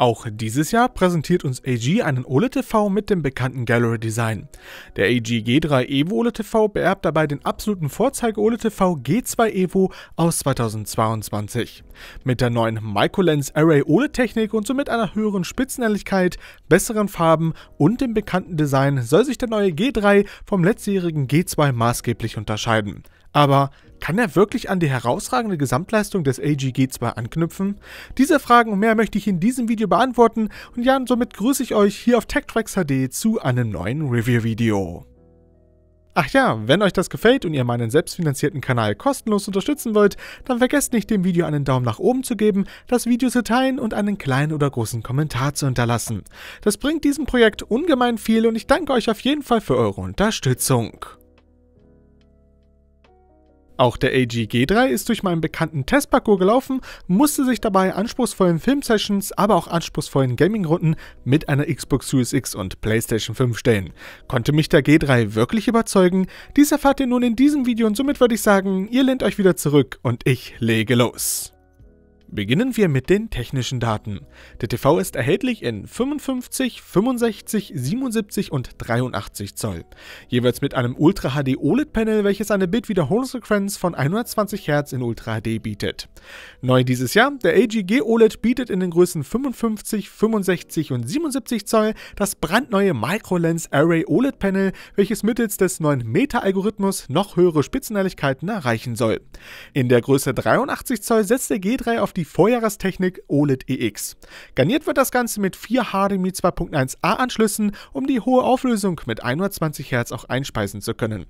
Auch dieses Jahr präsentiert uns AG einen OLED TV mit dem bekannten Gallery Design. Der AG G3 Evo OLED TV beerbt dabei den absoluten Vorzeige OLED TV G2 Evo aus 2022. Mit der neuen Microlens Array OLED Technik und somit einer höheren Spitzenhelligkeit, besseren Farben und dem bekannten Design soll sich der neue G3 vom letztjährigen G2 maßgeblich unterscheiden. Aber kann er wirklich an die herausragende Gesamtleistung des g 2 anknüpfen? Diese Fragen und mehr möchte ich in diesem Video beantworten und ja, und somit grüße ich euch hier auf TechTracks HD zu einem neuen Review-Video. Ach ja, wenn euch das gefällt und ihr meinen selbstfinanzierten Kanal kostenlos unterstützen wollt, dann vergesst nicht dem Video einen Daumen nach oben zu geben, das Video zu teilen und einen kleinen oder großen Kommentar zu hinterlassen. Das bringt diesem Projekt ungemein viel und ich danke euch auf jeden Fall für eure Unterstützung. Auch der AG-G3 ist durch meinen bekannten Testparcours gelaufen, musste sich dabei anspruchsvollen Filmsessions, aber auch anspruchsvollen Gaming-Runden mit einer Xbox Series X und PlayStation 5 stellen. Konnte mich der G3 wirklich überzeugen? Dies erfahrt ihr nun in diesem Video und somit würde ich sagen, ihr lehnt euch wieder zurück und ich lege los. Beginnen wir mit den technischen Daten. Der TV ist erhältlich in 55, 65, 77 und 83 Zoll. Jeweils mit einem Ultra HD OLED Panel, welches eine Bildwiederholungsfrequenz von 120 Hz in Ultra HD bietet. Neu dieses Jahr, der AGG OLED bietet in den Größen 55, 65 und 77 Zoll das brandneue MicroLens Array OLED Panel, welches mittels des neuen Meta-Algorithmus noch höhere Spitzenhelligkeiten erreichen soll. In der Größe 83 Zoll setzt der G3 auf die die Vorjahrestechnik OLED EX. Garniert wird das Ganze mit vier HDMI 2.1a Anschlüssen, um die hohe Auflösung mit 120 Hz auch einspeisen zu können.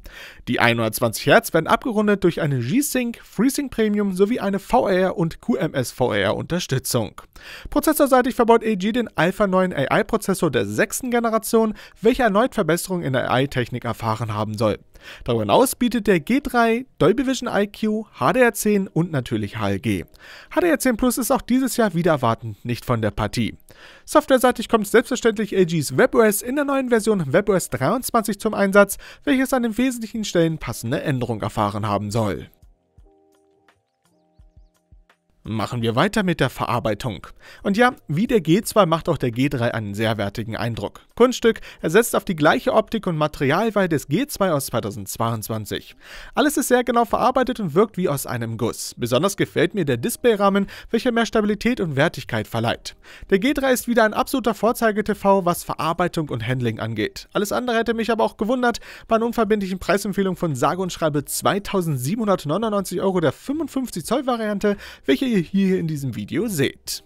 Die 120 Hz werden abgerundet durch eine G-Sync, FreeSync Premium sowie eine VR- und QMS-VR-Unterstützung. Prozessorseitig verbaut AG den Alpha 9 AI-Prozessor der sechsten Generation, welcher erneut Verbesserungen in der AI-Technik erfahren haben soll. Darüber hinaus bietet der G3 Dolby Vision IQ, HDR10 und natürlich HLG. HDR10 Plus ist auch dieses Jahr wieder erwartend nicht von der Partie. Softwareseitig kommt selbstverständlich LGs WebOS in der neuen Version WebOS 23 zum Einsatz, welches an den wesentlichen Stellen passende Änderungen erfahren haben soll. Machen wir weiter mit der Verarbeitung. Und ja, wie der G2 macht auch der G3 einen sehr wertigen Eindruck. Kunststück ersetzt auf die gleiche Optik und Materialwahl des G2 aus 2022. Alles ist sehr genau verarbeitet und wirkt wie aus einem Guss. Besonders gefällt mir der Displayrahmen, welcher mehr Stabilität und Wertigkeit verleiht. Der G3 ist wieder ein absoluter Vorzeige-TV, was Verarbeitung und Handling angeht. Alles andere hätte mich aber auch gewundert, bei einer unverbindlichen Preisempfehlung von sage und schreibe 2799 Euro der 55 Zoll Variante, welche ihr hier in diesem Video seht.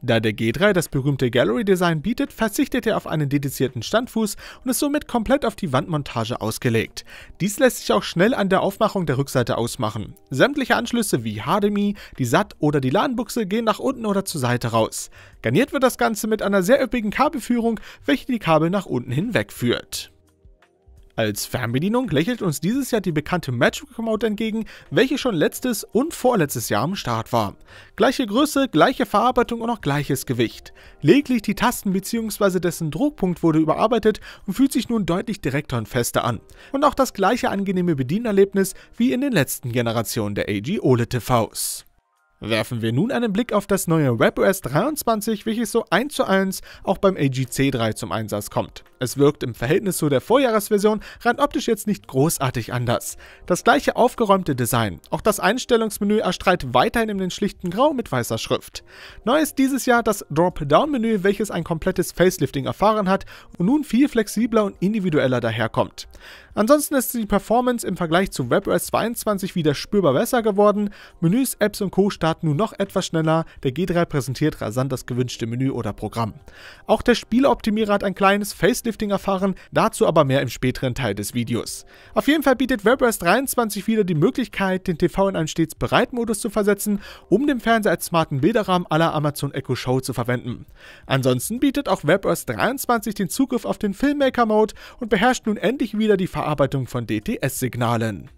Da der G3 das berühmte Gallery Design bietet, verzichtet er auf einen dedizierten Standfuß und ist somit komplett auf die Wandmontage ausgelegt. Dies lässt sich auch schnell an der Aufmachung der Rückseite ausmachen. Sämtliche Anschlüsse wie HDMI, die SAT oder die LAN-Buchse gehen nach unten oder zur Seite raus. Garniert wird das Ganze mit einer sehr üppigen Kabelführung, welche die Kabel nach unten hinweg führt. Als Fernbedienung lächelt uns dieses Jahr die bekannte Magic Remote entgegen, welche schon letztes und vorletztes Jahr am Start war. Gleiche Größe, gleiche Verarbeitung und auch gleiches Gewicht. Lediglich die Tasten bzw. dessen Druckpunkt wurde überarbeitet und fühlt sich nun deutlich direkter und fester an. Und auch das gleiche angenehme Bedienerlebnis wie in den letzten Generationen der AG OLED TVs. Werfen wir nun einen Blick auf das neue WebOS 23, welches so 1 zu 1 auch beim AGC3 zum Einsatz kommt. Es wirkt im Verhältnis zu der Vorjahresversion rein optisch jetzt nicht großartig anders. Das gleiche aufgeräumte Design, auch das Einstellungsmenü erstrahlt weiterhin in den schlichten Grau mit weißer Schrift. Neu ist dieses Jahr das Drop-Down-Menü, welches ein komplettes Facelifting erfahren hat und nun viel flexibler und individueller daherkommt. Ansonsten ist die Performance im Vergleich zu WebOS 22 wieder spürbar besser geworden, Menüs, Apps und Co. Start nun noch etwas schneller, der G3 präsentiert rasant das gewünschte Menü oder Programm. Auch der Spieleoptimierer hat ein kleines Facelifting erfahren, dazu aber mehr im späteren Teil des Videos. Auf jeden Fall bietet WebOS 23 wieder die Möglichkeit, den TV in einen stets Bereitmodus zu versetzen, um den Fernseher als smarten Bilderrahmen aller Amazon Echo Show zu verwenden. Ansonsten bietet auch WebOS 23 den Zugriff auf den Filmmaker Mode und beherrscht nun endlich wieder die Verarbeitung von DTS-Signalen.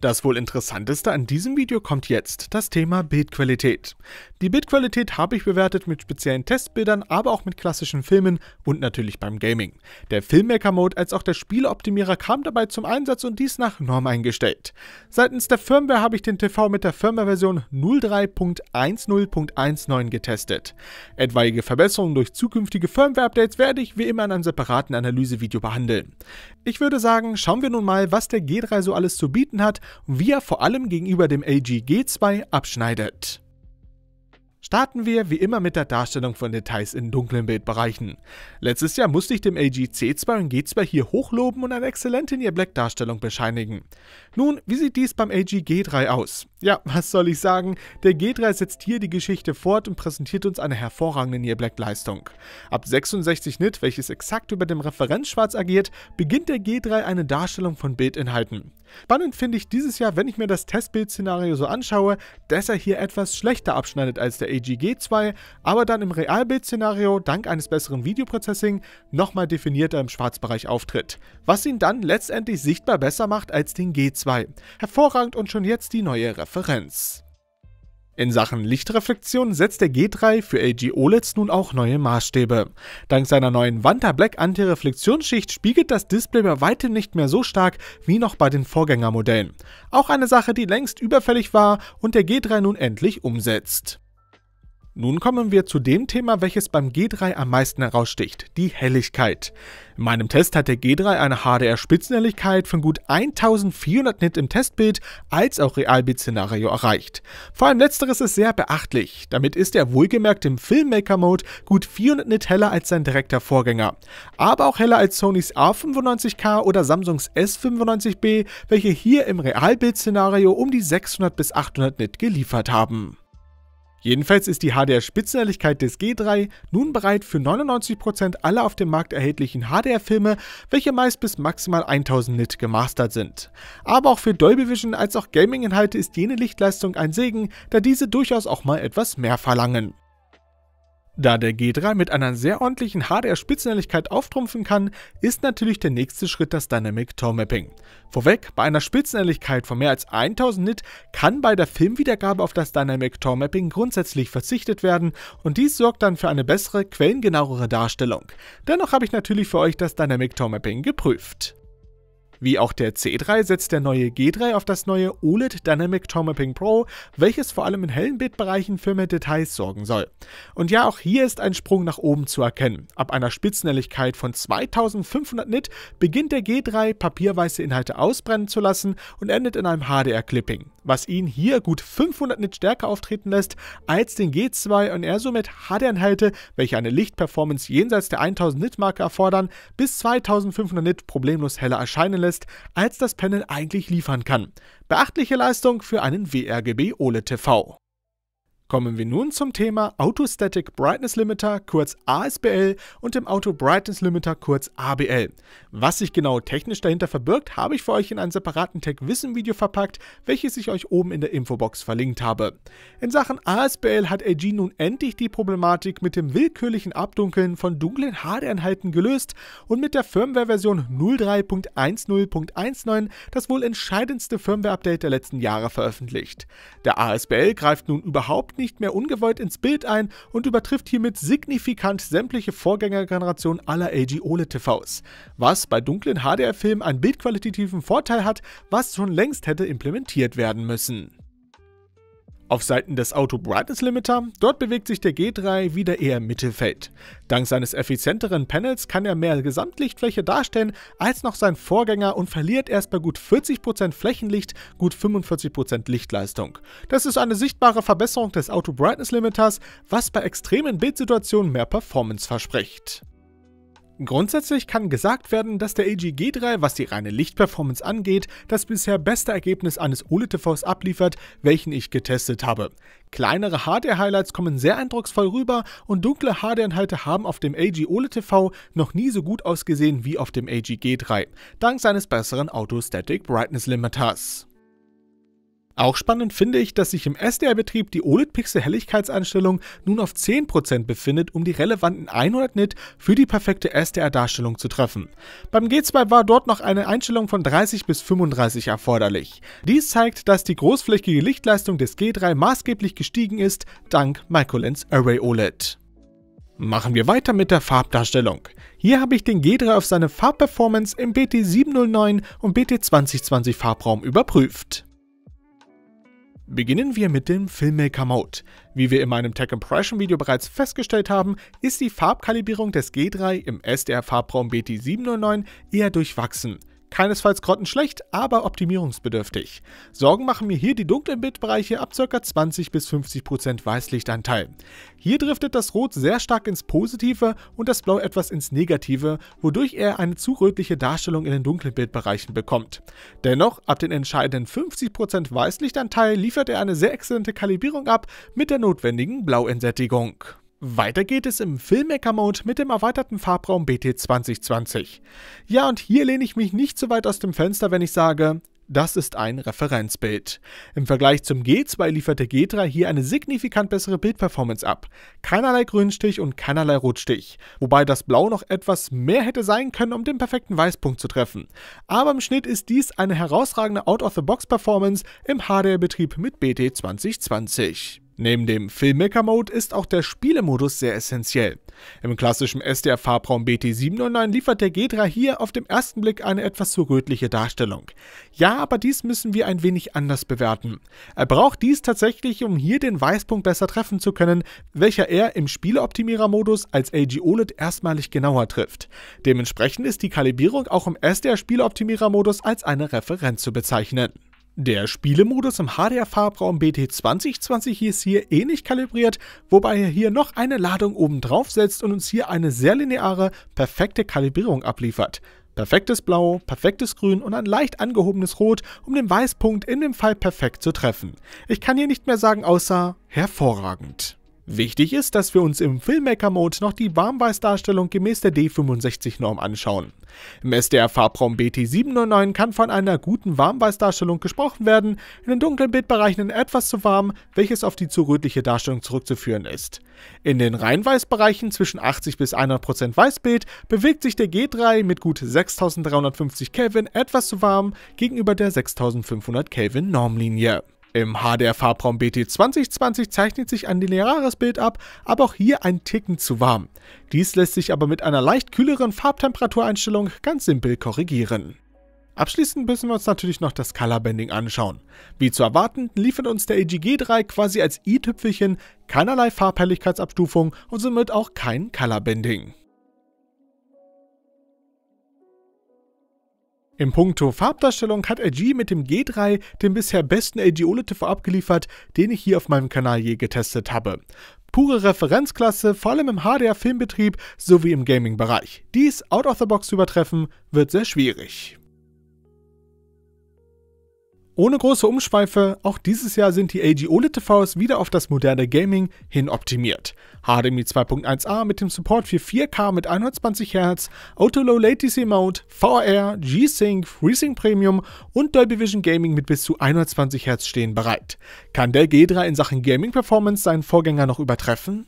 Das wohl interessanteste an diesem Video kommt jetzt, das Thema Bildqualität. Die Bildqualität habe ich bewertet mit speziellen Testbildern, aber auch mit klassischen Filmen und natürlich beim Gaming. Der Filmmaker-Mode als auch der Spieleoptimierer kam dabei zum Einsatz und dies nach Norm eingestellt. Seitens der Firmware habe ich den TV mit der Firmware-Version 03.10.19 getestet. Etwaige Verbesserungen durch zukünftige Firmware-Updates werde ich wie immer in einem separaten Analysevideo behandeln. Ich würde sagen, schauen wir nun mal, was der G3 so alles zu bieten hat und wie er vor allem gegenüber dem LG G2 abschneidet. Starten wir wie immer mit der Darstellung von Details in dunklen Bildbereichen. Letztes Jahr musste ich dem LG C2 und G2 hier hochloben und eine exzellente Near Black Darstellung bescheinigen. Nun, wie sieht dies beim LG G3 aus? Ja, was soll ich sagen? Der G3 setzt hier die Geschichte fort und präsentiert uns eine hervorragende Nearback-Leistung. Ab 66 Nit, welches exakt über dem Referenzschwarz agiert, beginnt der G3 eine Darstellung von Bildinhalten. Spannend finde ich dieses Jahr, wenn ich mir das Testbild-Szenario so anschaue, dass er hier etwas schlechter abschneidet als der AG g 2 aber dann im Realbild-Szenario dank eines besseren Videoprocessing nochmal definierter im Schwarzbereich auftritt, was ihn dann letztendlich sichtbar besser macht als den G2. Hervorragend und schon jetzt die neue Referenz. Interferenz. In Sachen Lichtreflexion setzt der G3 für LG OLEDs nun auch neue Maßstäbe. Dank seiner neuen Wanta Black Antireflexionsschicht spiegelt das Display bei weitem nicht mehr so stark wie noch bei den Vorgängermodellen. Auch eine Sache, die längst überfällig war und der G3 nun endlich umsetzt. Nun kommen wir zu dem Thema, welches beim G3 am meisten heraussticht, die Helligkeit. In meinem Test hat der G3 eine HDR-Spitzenhelligkeit von gut 1400 Nit im Testbild als auch Realbild-Szenario erreicht. Vor allem letzteres ist sehr beachtlich, damit ist er wohlgemerkt im Filmmaker-Mode gut 400 Nit heller als sein direkter Vorgänger, aber auch heller als Sonys A95K oder Samsungs S95B, welche hier im Realbild-Szenario um die 600 bis 800 Nit geliefert haben. Jedenfalls ist die HDR-Spitzenhelligkeit des G3 nun bereit für 99% aller auf dem Markt erhältlichen HDR-Filme, welche meist bis maximal 1000 Nit gemastert sind. Aber auch für Dolby Vision als auch Gaming-Inhalte ist jene Lichtleistung ein Segen, da diese durchaus auch mal etwas mehr verlangen. Da der G3 mit einer sehr ordentlichen HDR-Spitzenhelligkeit auftrumpfen kann, ist natürlich der nächste Schritt das Dynamic Tone Mapping. Vorweg, bei einer Spitzenhelligkeit von mehr als 1000 Nit kann bei der Filmwiedergabe auf das Dynamic Tone Mapping grundsätzlich verzichtet werden und dies sorgt dann für eine bessere, quellengenauere Darstellung. Dennoch habe ich natürlich für euch das Dynamic Tone Mapping geprüft. Wie auch der C3 setzt der neue G3 auf das neue OLED Dynamic Tone Pro, welches vor allem in hellen Bildbereichen für mehr Details sorgen soll. Und ja, auch hier ist ein Sprung nach oben zu erkennen. Ab einer Spitzenhelligkeit von 2500 Nit beginnt der G3 papierweiße Inhalte ausbrennen zu lassen und endet in einem HDR-Clipping, was ihn hier gut 500 Nit stärker auftreten lässt als den G2 und er somit HDR-Inhalte, welche eine Lichtperformance jenseits der 1000 Nit-Marke erfordern, bis 2500 Nit problemlos heller erscheinen lässt lässt, als das Panel eigentlich liefern kann. Beachtliche Leistung für einen WRGB OLED TV. Kommen wir nun zum Thema Autostatic Brightness Limiter, kurz ASBL, und dem Auto Brightness Limiter, kurz ABL. Was sich genau technisch dahinter verbirgt, habe ich für euch in einem separaten Tech-Wissen-Video verpackt, welches ich euch oben in der Infobox verlinkt habe. In Sachen ASBL hat LG nun endlich die Problematik mit dem willkürlichen Abdunkeln von dunklen hd einheiten gelöst und mit der Firmware-Version 03.10.19 das wohl entscheidendste Firmware-Update der letzten Jahre veröffentlicht. Der ASBL greift nun überhaupt nicht mehr ungewollt ins Bild ein und übertrifft hiermit signifikant sämtliche Vorgängergenerationen aller LG OLED-TVs. Was bei dunklen HDR-Filmen einen bildqualitativen Vorteil hat, was schon längst hätte implementiert werden müssen. Auf Seiten des Auto Brightness Limiter, dort bewegt sich der G3 wieder eher im Mittelfeld. Dank seines effizienteren Panels kann er mehr Gesamtlichtfläche darstellen als noch sein Vorgänger und verliert erst bei gut 40% Flächenlicht gut 45% Lichtleistung. Das ist eine sichtbare Verbesserung des Auto Brightness Limiters, was bei extremen Bildsituationen mehr Performance verspricht. Grundsätzlich kann gesagt werden, dass der AG G3, was die reine Lichtperformance angeht, das bisher beste Ergebnis eines OLED-TVs abliefert, welchen ich getestet habe. Kleinere HDR-Highlights kommen sehr eindrucksvoll rüber und dunkle HDR-Inhalte haben auf dem AG OLED TV noch nie so gut ausgesehen wie auf dem AG G3, dank seines besseren Auto Static Brightness Limiters. Auch spannend finde ich, dass sich im SDR-Betrieb die OLED-Pixel-Helligkeitseinstellung nun auf 10% befindet, um die relevanten 100 Nit für die perfekte SDR-Darstellung zu treffen. Beim G2 war dort noch eine Einstellung von 30 bis 35 erforderlich. Dies zeigt, dass die großflächige Lichtleistung des G3 maßgeblich gestiegen ist, dank Microlens Array OLED. Machen wir weiter mit der Farbdarstellung. Hier habe ich den G3 auf seine Farbperformance im BT709 und BT2020 Farbraum überprüft. Beginnen wir mit dem Filmmaker Mode. Wie wir in meinem Tech Impression Video bereits festgestellt haben, ist die Farbkalibrierung des G3 im SDR Farbraum BT709 eher durchwachsen. Keinesfalls grottenschlecht, aber optimierungsbedürftig. Sorgen machen mir hier die dunklen Bitbereiche ab ca. 20 bis 50% Weißlichtanteil. Hier driftet das Rot sehr stark ins Positive und das Blau etwas ins Negative, wodurch er eine zu rötliche Darstellung in den dunklen Bildbereichen bekommt. Dennoch, ab den entscheidenden 50% Weißlichtanteil liefert er eine sehr exzellente Kalibrierung ab mit der notwendigen Blauentsättigung. Weiter geht es im Filmmaker-Mode mit dem erweiterten Farbraum BT 2020. Ja, und hier lehne ich mich nicht so weit aus dem Fenster, wenn ich sage, das ist ein Referenzbild. Im Vergleich zum G2 liefert der G3 hier eine signifikant bessere Bildperformance ab. Keinerlei Grünstich und keinerlei Rotstich. Wobei das Blau noch etwas mehr hätte sein können, um den perfekten Weißpunkt zu treffen. Aber im Schnitt ist dies eine herausragende Out-of-the-Box-Performance im HDR-Betrieb mit BT 2020. Neben dem Filmmaker-Mode ist auch der Spielemodus sehr essentiell. Im klassischen SDR-Farbraum bt 709 liefert der Gedra hier auf dem ersten Blick eine etwas zu rötliche Darstellung. Ja, aber dies müssen wir ein wenig anders bewerten. Er braucht dies tatsächlich, um hier den Weißpunkt besser treffen zu können, welcher er im Spieleoptimierer-Modus als AG OLED erstmalig genauer trifft. Dementsprechend ist die Kalibrierung auch im SDR-Spieleoptimierer-Modus als eine Referenz zu bezeichnen. Der Spielemodus im HDR-Farbraum BT 2020 ist hier ähnlich kalibriert, wobei er hier noch eine Ladung oben drauf setzt und uns hier eine sehr lineare, perfekte Kalibrierung abliefert. Perfektes Blau, perfektes Grün und ein leicht angehobenes Rot, um den Weißpunkt in dem Fall perfekt zu treffen. Ich kann hier nicht mehr sagen außer hervorragend. Wichtig ist, dass wir uns im Filmmaker-Mode noch die Warmweißdarstellung gemäß der D65-Norm anschauen. Im SDR-Farbraum BT709 kann von einer guten Warmweißdarstellung gesprochen werden, in den dunklen Bildbereichen etwas zu warm, welches auf die zu rötliche Darstellung zurückzuführen ist. In den Reinweißbereichen zwischen 80 bis 100% Weißbild bewegt sich der G3 mit gut 6350 Kelvin etwas zu warm gegenüber der 6500 Kelvin Normlinie. Im HDR-Farbraum BT 2020 zeichnet sich ein lineares Bild ab, aber auch hier ein Ticken zu warm. Dies lässt sich aber mit einer leicht kühleren Farbtemperatureinstellung ganz simpel korrigieren. Abschließend müssen wir uns natürlich noch das Color Colorbending anschauen. Wie zu erwarten, liefert uns der EGG3 quasi als i-Tüpfelchen keinerlei Farbhelligkeitsabstufung und somit auch kein Color Colorbending. Im Punkto Farbdarstellung hat LG mit dem G3 den bisher besten LG OLED-TV abgeliefert, den ich hier auf meinem Kanal je getestet habe. Pure Referenzklasse, vor allem im HDR-Filmbetrieb sowie im Gaming-Bereich. Dies out of the box zu übertreffen, wird sehr schwierig. Ohne große Umschweife, auch dieses Jahr sind die AG OLED-TVs wieder auf das moderne Gaming hin optimiert. HDMI 2.1a mit dem Support für 4K mit 120 Hz, Auto Low Latency Mode, VR, G-Sync, FreeSync Premium und Dolby Vision Gaming mit bis zu 120 Hz stehen bereit. Kann der G3 in Sachen Gaming Performance seinen Vorgänger noch übertreffen?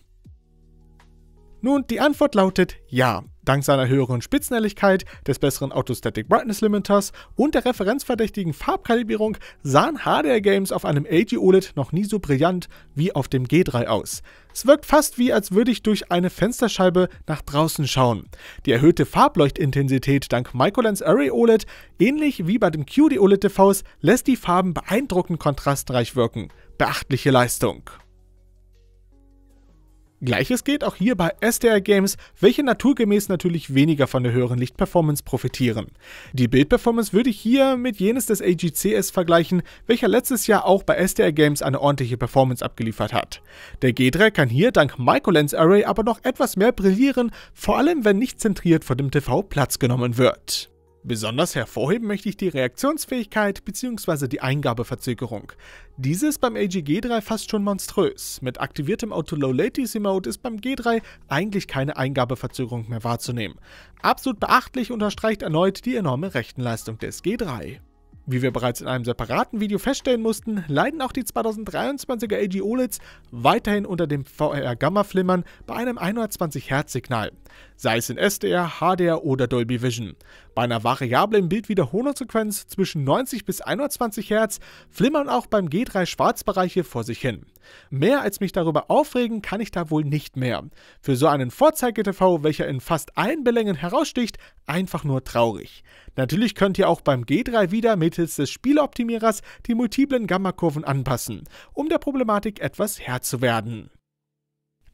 Nun, die Antwort lautet ja. Dank seiner höheren Spitzenhelligkeit, des besseren Autostatic Brightness Limiters und der referenzverdächtigen Farbkalibrierung sahen HDR Games auf einem LG OLED noch nie so brillant wie auf dem G3 aus. Es wirkt fast wie, als würde ich durch eine Fensterscheibe nach draußen schauen. Die erhöhte Farbleuchtintensität dank Microlens Array OLED, ähnlich wie bei dem QD OLED TVs, lässt die Farben beeindruckend kontrastreich wirken. Beachtliche Leistung. Gleiches geht auch hier bei SDR Games, welche naturgemäß natürlich weniger von der höheren Lichtperformance profitieren. Die Bildperformance würde ich hier mit jenes des AGCS vergleichen, welcher letztes Jahr auch bei SDR Games eine ordentliche Performance abgeliefert hat. Der G3 kann hier dank Microlens Array aber noch etwas mehr brillieren, vor allem wenn nicht zentriert vor dem TV Platz genommen wird. Besonders hervorheben möchte ich die Reaktionsfähigkeit bzw. die Eingabeverzögerung. Diese ist beim AG G3 fast schon monströs. Mit aktiviertem Auto-Low-Latency-Mode ist beim G3 eigentlich keine Eingabeverzögerung mehr wahrzunehmen. Absolut beachtlich unterstreicht erneut die enorme Rechenleistung des G3. Wie wir bereits in einem separaten Video feststellen mussten, leiden auch die 2023er AG OLEDs weiterhin unter dem VR-Gamma-Flimmern bei einem 120-Hertz-Signal, sei es in SDR, HDR oder Dolby Vision. Bei einer variablen Bildwiederholungsfrequenz zwischen 90 bis 120 Hertz flimmern auch beim G3 Schwarzbereiche vor sich hin. Mehr als mich darüber aufregen kann ich da wohl nicht mehr. Für so einen Vorzeige-TV, welcher in fast allen Belängen heraussticht, einfach nur traurig. Natürlich könnt ihr auch beim G3 wieder mittels des Spieloptimierers die multiplen Gammakurven anpassen, um der Problematik etwas Herr zu werden.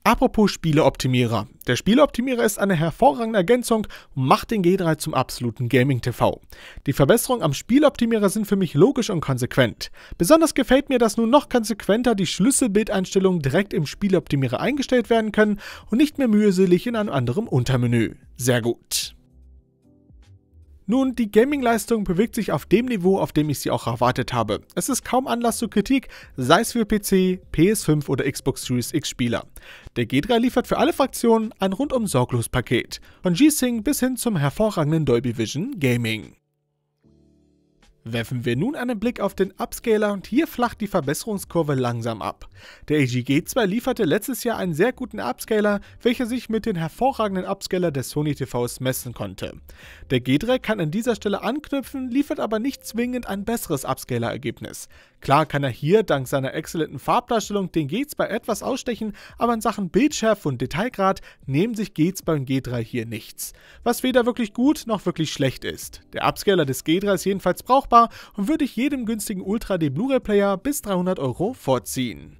Apropos Spieleoptimierer. Der Spieleoptimierer ist eine hervorragende Ergänzung und macht den G3 zum absoluten Gaming-TV. Die Verbesserungen am Spieloptimierer sind für mich logisch und konsequent. Besonders gefällt mir, dass nun noch konsequenter die Schlüsselbildeinstellungen direkt im Spieloptimierer eingestellt werden können und nicht mehr mühselig in einem anderen Untermenü. Sehr gut. Nun, die Gaming-Leistung bewegt sich auf dem Niveau, auf dem ich sie auch erwartet habe. Es ist kaum Anlass zur Kritik, sei es für PC, PS5 oder Xbox Series X Spieler. Der G3 liefert für alle Fraktionen ein rundum sorglos Paket, von G-Sync bis hin zum hervorragenden Dolby Vision Gaming. Werfen wir nun einen Blick auf den Upscaler und hier flacht die Verbesserungskurve langsam ab. Der EG G2 lieferte letztes Jahr einen sehr guten Upscaler, welcher sich mit den hervorragenden Upscaler des Sony TVs messen konnte. Der G3 kann an dieser Stelle anknüpfen, liefert aber nicht zwingend ein besseres Upscaler-Ergebnis. Klar kann er hier dank seiner exzellenten Farbdarstellung den G2 etwas ausstechen, aber in Sachen Bildschärfe und Detailgrad nehmen sich G2 und G3 hier nichts. Was weder wirklich gut noch wirklich schlecht ist. Der Upscaler des G3 ist jedenfalls brauchbar machbar und würde ich jedem günstigen Ultra D Blu-ray Player bis 300 Euro vorziehen.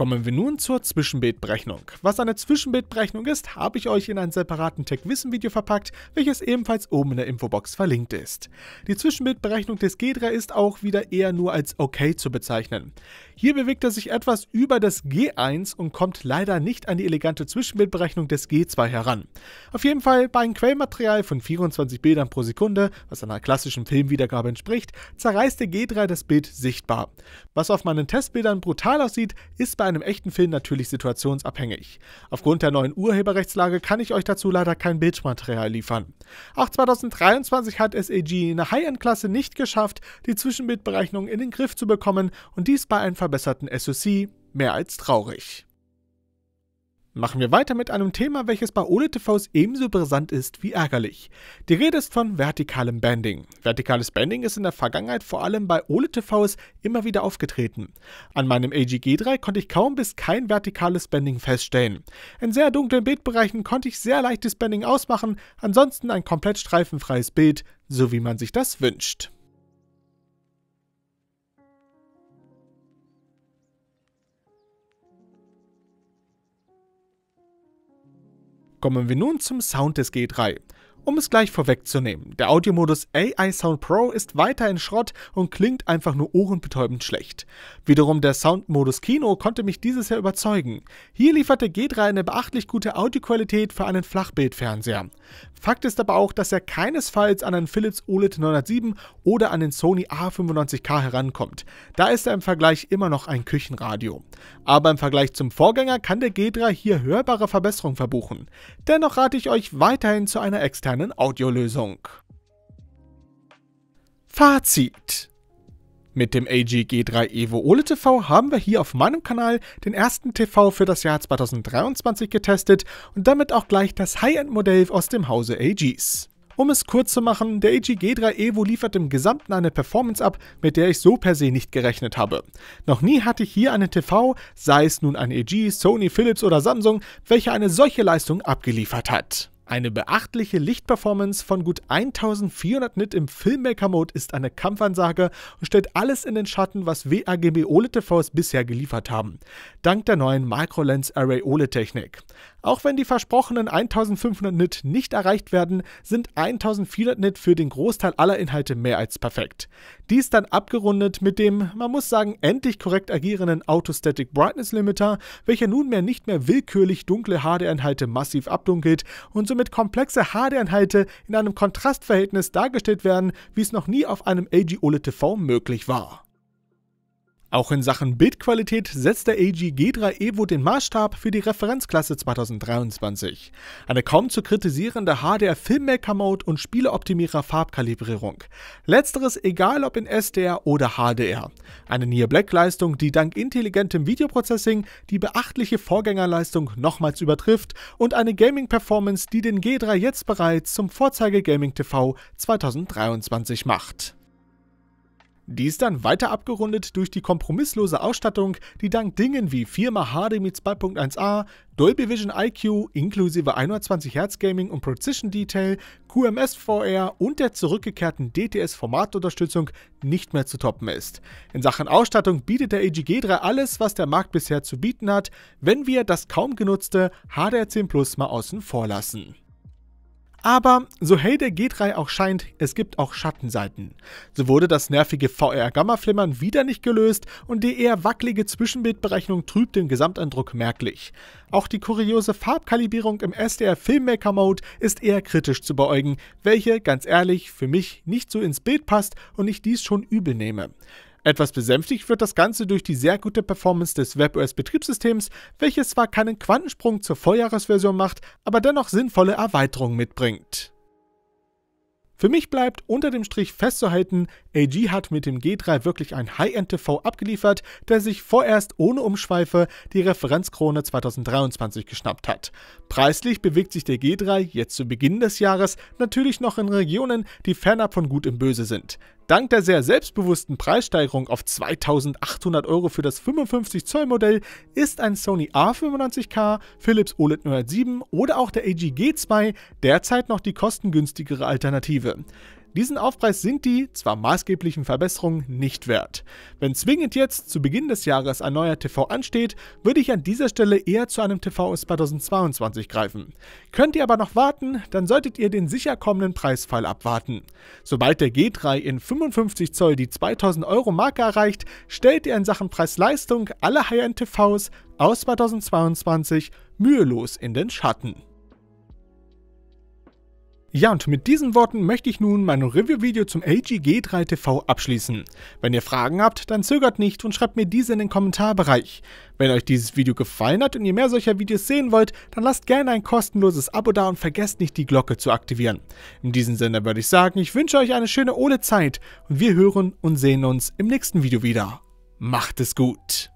Kommen wir nun zur Zwischenbildberechnung. Was eine Zwischenbildberechnung ist, habe ich euch in einem separaten Tech-Wissen-Video verpackt, welches ebenfalls oben in der Infobox verlinkt ist. Die Zwischenbildberechnung des GEDRA ist auch wieder eher nur als okay zu bezeichnen. Hier bewegt er sich etwas über das G1 und kommt leider nicht an die elegante Zwischenbildberechnung des G2 heran. Auf jeden Fall bei einem Quellmaterial von 24 Bildern pro Sekunde, was einer klassischen Filmwiedergabe entspricht, zerreißt der G3 das Bild sichtbar. Was auf meinen Testbildern brutal aussieht, ist bei einem echten Film natürlich situationsabhängig. Aufgrund der neuen Urheberrechtslage kann ich euch dazu leider kein Bildmaterial liefern. Auch 2023 hat SAG AG in der High-End-Klasse nicht geschafft, die Zwischenbildberechnung in den Griff zu bekommen und dies bei einem verbesserten SoC mehr als traurig. Machen wir weiter mit einem Thema, welches bei OLED-TVs ebenso brisant ist wie ärgerlich. Die Rede ist von vertikalem Banding. Vertikales Banding ist in der Vergangenheit vor allem bei OLED-TVs immer wieder aufgetreten. An meinem g 3 konnte ich kaum bis kein vertikales Banding feststellen. In sehr dunklen Bildbereichen konnte ich sehr leichtes Banding ausmachen, ansonsten ein komplett streifenfreies Bild, so wie man sich das wünscht. Kommen wir nun zum Sound des G3. Um es gleich vorwegzunehmen, der Audiomodus AI Sound Pro ist weiter in Schrott und klingt einfach nur ohrenbetäubend schlecht. Wiederum der Soundmodus Kino konnte mich dieses Jahr überzeugen. Hier liefert der G3 eine beachtlich gute Audioqualität für einen Flachbildfernseher. Fakt ist aber auch, dass er keinesfalls an einen Philips OLED 907 oder an den Sony A95K herankommt. Da ist er im Vergleich immer noch ein Küchenradio. Aber im Vergleich zum Vorgänger kann der G3 hier hörbare Verbesserungen verbuchen. Dennoch rate ich euch weiterhin zu einer externen modernen Audiolösung. Fazit mit dem AG g 3 Evo OLED TV haben wir hier auf meinem Kanal den ersten TV für das Jahr 2023 getestet und damit auch gleich das High-End-Modell aus dem Hause AGs. Um es kurz zu machen, der AG G3 Evo liefert im Gesamten eine Performance ab, mit der ich so per se nicht gerechnet habe. Noch nie hatte ich hier einen TV, sei es nun ein AG, Sony, Philips oder Samsung, welcher eine solche Leistung abgeliefert hat. Eine beachtliche Lichtperformance von gut 1400 Nit im Filmmaker-Mode ist eine Kampfansage und stellt alles in den Schatten, was WAGB OLED TVs bisher geliefert haben, dank der neuen Microlens Array OLED-Technik. Auch wenn die versprochenen 1500 Nit nicht erreicht werden, sind 1400 Nit für den Großteil aller Inhalte mehr als perfekt. Dies dann abgerundet mit dem, man muss sagen, endlich korrekt agierenden Autostatic Brightness Limiter, welcher nunmehr nicht mehr willkürlich dunkle hd inhalte massiv abdunkelt und somit komplexe hd inhalte in einem Kontrastverhältnis dargestellt werden, wie es noch nie auf einem AG OLED TV möglich war. Auch in Sachen Bildqualität setzt der AG G3 Evo den Maßstab für die Referenzklasse 2023. Eine kaum zu kritisierende HDR Filmmaker Mode und Spieleoptimierer Farbkalibrierung. Letzteres egal ob in SDR oder HDR. Eine Near Black Leistung, die dank intelligentem Videoprocessing die beachtliche Vorgängerleistung nochmals übertrifft und eine Gaming Performance, die den G3 jetzt bereits zum Vorzeige Gaming TV 2023 macht. Die ist dann weiter abgerundet durch die kompromisslose Ausstattung, die dank Dingen wie Firma HDMI 2.1a, Dolby Vision IQ inklusive 120 Hz Gaming und Precision Detail, QMS VR und der zurückgekehrten DTS-Formatunterstützung nicht mehr zu toppen ist. In Sachen Ausstattung bietet der EG 3 alles, was der Markt bisher zu bieten hat, wenn wir das kaum genutzte HDR10 Plus mal außen vor lassen. Aber so hell der G3 auch scheint, es gibt auch Schattenseiten. So wurde das nervige VR-Gamma-Flimmern wieder nicht gelöst und die eher wackelige Zwischenbildberechnung trübt den Gesamteindruck merklich. Auch die kuriose Farbkalibrierung im SDR Filmmaker Mode ist eher kritisch zu beäugen, welche, ganz ehrlich, für mich nicht so ins Bild passt und ich dies schon übel nehme. Etwas besänftigt wird das Ganze durch die sehr gute Performance des WebOS-Betriebssystems, welches zwar keinen Quantensprung zur Vorjahresversion macht, aber dennoch sinnvolle Erweiterungen mitbringt. Für mich bleibt unter dem Strich festzuhalten, AG hat mit dem G3 wirklich ein High-End-TV abgeliefert, der sich vorerst ohne Umschweife die Referenzkrone 2023 geschnappt hat. Preislich bewegt sich der G3 jetzt zu Beginn des Jahres natürlich noch in Regionen, die fernab von Gut und Böse sind. Dank der sehr selbstbewussten Preissteigerung auf 2800 Euro für das 55 Zoll Modell ist ein Sony A95K, Philips OLED 907 oder auch der AG g 2 derzeit noch die kostengünstigere Alternative. Diesen Aufpreis sind die zwar maßgeblichen Verbesserungen nicht wert. Wenn zwingend jetzt zu Beginn des Jahres ein neuer TV ansteht, würde ich an dieser Stelle eher zu einem TV aus 2022 greifen. Könnt ihr aber noch warten, dann solltet ihr den sicher kommenden Preisfall abwarten. Sobald der G3 in 55 Zoll die 2000 Euro Marke erreicht, stellt ihr in Sachen Preis-Leistung alle High-End TVs aus 2022 mühelos in den Schatten. Ja, und mit diesen Worten möchte ich nun mein Review-Video zum LG G3TV abschließen. Wenn ihr Fragen habt, dann zögert nicht und schreibt mir diese in den Kommentarbereich. Wenn euch dieses Video gefallen hat und ihr mehr solcher Videos sehen wollt, dann lasst gerne ein kostenloses Abo da und vergesst nicht die Glocke zu aktivieren. In diesem Sinne würde ich sagen, ich wünsche euch eine schöne ohne Zeit und wir hören und sehen uns im nächsten Video wieder. Macht es gut!